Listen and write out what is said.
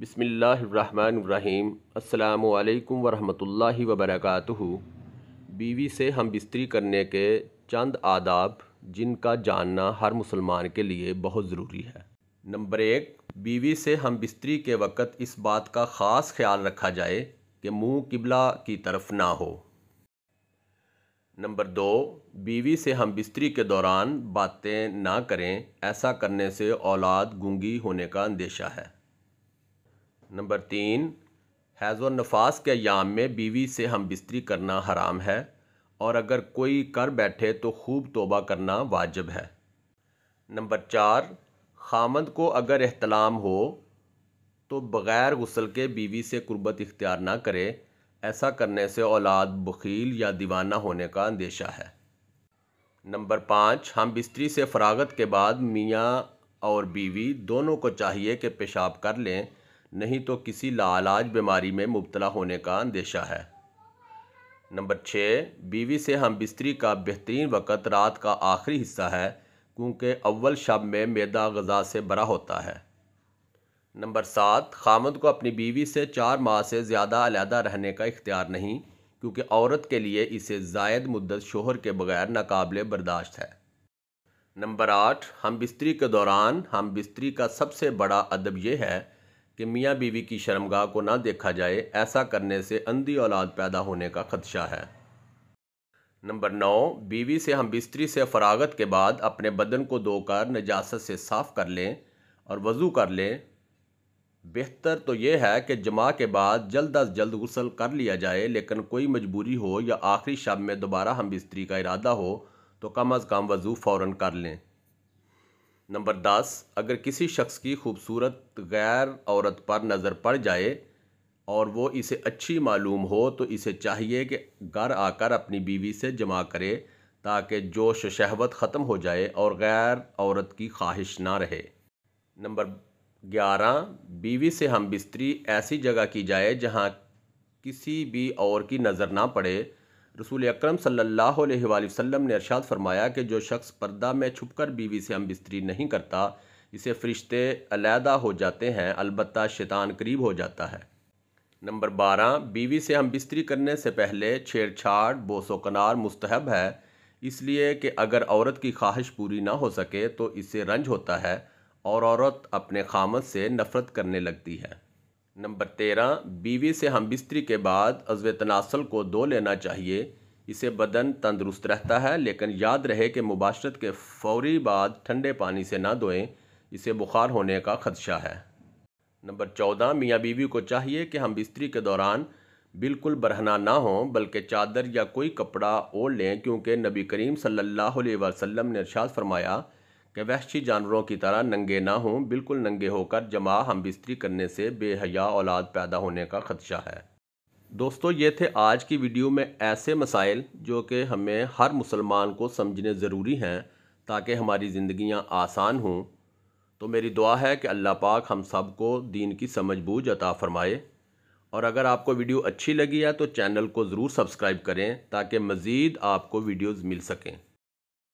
बिसमीम् अल्लाम वरहमतुल्लाहि वबरकातुहु बीवी से हम बिस्तरी करने के चंद आदाब जिनका जानना हर मुसलमान के लिए बहुत ज़रूरी है नंबर एक बीवी से हम बिस्तरी के वक़्त इस बात का ख़ास ख्याल रखा जाए कि मुंह किबला की तरफ ना हो नंबर दो बीवी से हम बिस्तरी के दौरान बातें ना करें ऐसा करने से औलाद गूंगी होने का अंदेशा है नंबर तीन हैज़ व नफास के याम में बीवी से हम बिस्तरी करना हराम है और अगर कोई कर बैठे तो खूब तोबा करना वाजिब है नंबर चार खामद को अगर अहतलाम हो तो बग़ैर गसल के बीवी से कुर्बत इख्तियार ना करे ऐसा करने से औलाद बखील या दीवाना होने का अंदेशा है नंबर पाँच हम बिस्तरी से फरागत के बाद मियाँ और बीवी दोनों को चाहिए कि पेशाब कर लें नहीं तो किसी लालाज बीमारी में मुबतला होने का अंदेशा है नंबर छः बीवी से हम बिस्तरी का बेहतरीन वक़्त रात का आखिरी हिस्सा है क्योंकि अव्वल शब में मैदा गज़ा से भरा होता है नंबर सात खामद को अपनी बीवी से चार माह से ज़्यादा अलहदा रहने का इख्तियार नहीं क्योंकि औरत के लिए इसे जायद मुद्दत शोहर के बगैर नाकबले बर्दाश्त है नंबर आठ हम बिस्तरी के दौरान हम बिस्तरी का सबसे बड़ा अदब यह है कि मियाँ बीवी की शर्मगाह को ना देखा जाए ऐसा करने से अंधी औलाद पैदा होने का खदशा है नंबर नौ बीवी से हम बिस्तरी से फरागत के बाद अपने बदन को धोकर नजासत से साफ़ कर लें और वज़ू कर लें बेहतर तो यह है कि जमा के बाद जल्द अज जल्द गसल कर लिया जाए लेकिन कोई मजबूरी हो या आखिरी शब में दोबारा हम बिस्तरी का इरादा हो तो कम अज़ कम वज़ू फ़ौर कर लें नंबर दस अगर किसी शख्स की खूबसूरत गैर औरत पर नज़र पड़ जाए और वो इसे अच्छी मालूम हो तो इसे चाहिए कि घर आकर अपनी बीवी से जमा करे ताकि जोश शहवत ख़त्म हो जाए और गैर औरत की ख्वाहिश ना रहे नंबर ग्यारह बीवी से हम बिस्तरी ऐसी जगह की जाए जहाँ किसी भी और की नज़र ना पड़े रसूल अक्रम सल्लल्लाहु वसल्लम ने अरशाद फरमाया कि जो शख्स पर्दा में छुपकर बीवी से हम बिस्तरी नहीं करता इसे फरिश्ते अलीहदा हो जाते हैं अलबत् शैतान करीब हो जाता है नंबर बारह बीवी से हम बिस्तरी करने से पहले छेड़छाड़ बोसोकनार मुस्तहब है इसलिए कि अगर औरत की ख्वाहिश पूरी ना हो सके तो इससे रंज होता है और औरत अपने खामत से नफ़रत करने लगती है नंबर तेरह बीवी से हम बिस्तरी के बाद अजव तनासल को दो लेना चाहिए इसे बदन तंदुरुस्त रहता है लेकिन याद रहे कि मुबाशरत के फौरी बाद ठंडे पानी से ना धोएं इसे बुखार होने का खदशा है नंबर चौदह मियाँ बीवी को चाहिए कि हम बिस्तरी के दौरान बिल्कुल बरहना ना हो बल्कि चादर या कोई कपड़ा ओढ़ लें क्योंकि नबी करीम सल्लल्लाहु अलैहि वसल्लम ने अरसाद फरमाया कि वहशी जानवरों की तरह नंगे ना हों बिल्कुल नंगे होकर जमा हम बिस्तरी करने से बेहया औलाद पैदा होने का खदशा है दोस्तों ये थे आज की वीडियो में ऐसे मसाइल जो कि हमें हर मुसलमान को समझने ज़रूरी हैं ताकि हमारी ज़िंदियाँ आसान हों तो मेरी दुआ है कि अल्लाह पाक हम सब को दीन की समझ बूझ अता फ़रमाए और अगर आपको वीडियो अच्छी लगी है तो चैनल को ज़रूर सब्सक्राइब करें ताकि मज़ीद आपको वीडियोज़ मिल सकें